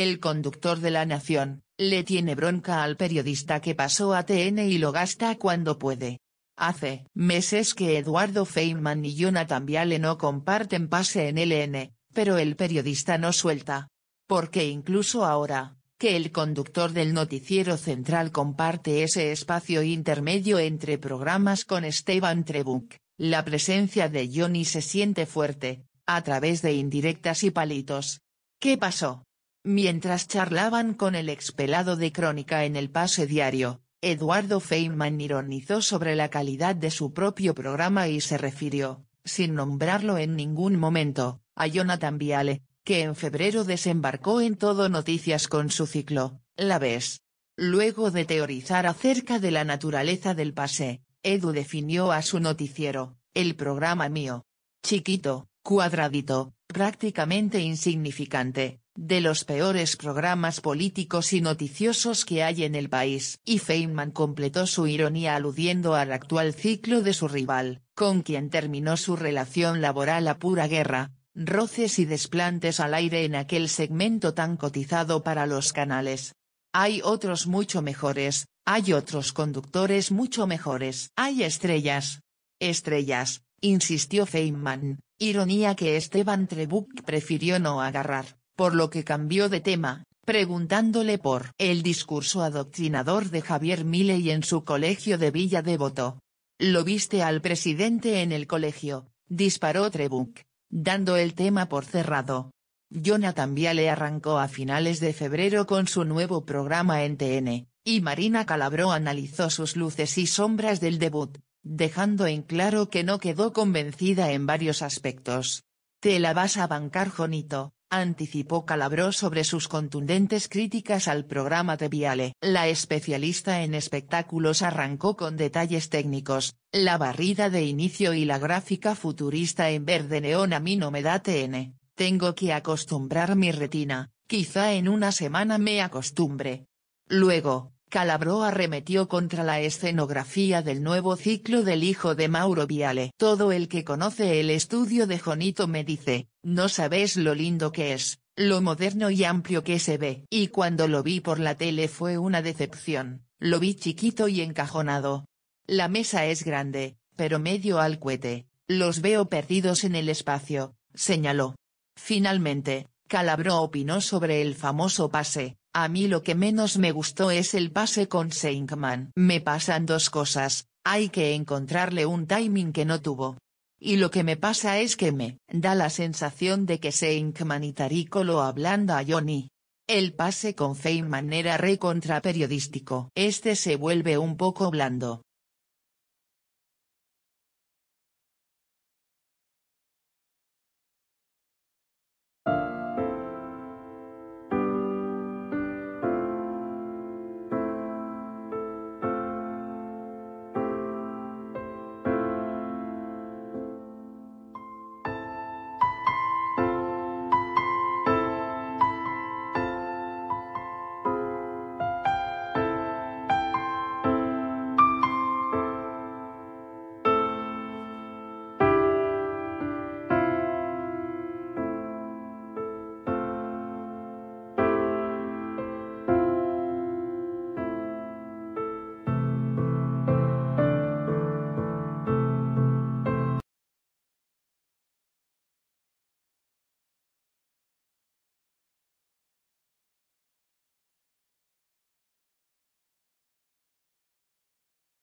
El conductor de La Nación, le tiene bronca al periodista que pasó a TN y lo gasta cuando puede. Hace meses que Eduardo Feynman y Jonathan le no comparten pase en LN, pero el periodista no suelta. Porque incluso ahora, que el conductor del noticiero central comparte ese espacio intermedio entre programas con Esteban Trebuch, la presencia de Johnny se siente fuerte, a través de indirectas y palitos. ¿Qué pasó? Mientras charlaban con el expelado de Crónica en el pase diario, Eduardo Feynman ironizó sobre la calidad de su propio programa y se refirió, sin nombrarlo en ningún momento, a Jonathan Viale, que en febrero desembarcó en Todo Noticias con su ciclo, La Ves. Luego de teorizar acerca de la naturaleza del pase, Edu definió a su noticiero, el programa mío. Chiquito, cuadradito, prácticamente insignificante, de los peores programas políticos y noticiosos que hay en el país. Y Feynman completó su ironía aludiendo al actual ciclo de su rival, con quien terminó su relación laboral a pura guerra, roces y desplantes al aire en aquel segmento tan cotizado para los canales. Hay otros mucho mejores, hay otros conductores mucho mejores. Hay estrellas. Estrellas, insistió Feynman, ironía que Esteban Trebuch prefirió no agarrar por lo que cambió de tema, preguntándole por el discurso adoctrinador de Javier Milei en su colegio de Villa Devoto. Lo viste al presidente en el colegio, disparó Trebuch, dando el tema por cerrado. Jonathan le arrancó a finales de febrero con su nuevo programa en TN, y Marina Calabró analizó sus luces y sombras del debut, dejando en claro que no quedó convencida en varios aspectos. Te la vas a bancar Jonito, anticipó Calabró sobre sus contundentes críticas al programa de Viale. La especialista en espectáculos arrancó con detalles técnicos, la barrida de inicio y la gráfica futurista en verde neón a mí no me da TN, tengo que acostumbrar mi retina, quizá en una semana me acostumbre. Luego, Calabró arremetió contra la escenografía del nuevo ciclo del hijo de Mauro Viale. Todo el que conoce el estudio de Jonito me dice, no sabes lo lindo que es, lo moderno y amplio que se ve. Y cuando lo vi por la tele fue una decepción, lo vi chiquito y encajonado. La mesa es grande, pero medio al cuete. los veo perdidos en el espacio, señaló. Finalmente, Calabró opinó sobre el famoso pase, a mí lo que menos me gustó es el pase con Seinkman. Me pasan dos cosas, hay que encontrarle un timing que no tuvo. Y lo que me pasa es que me da la sensación de que Seinkman y Tarico lo a Johnny. El pase con Feynman era re periodístico. Este se vuelve un poco blando.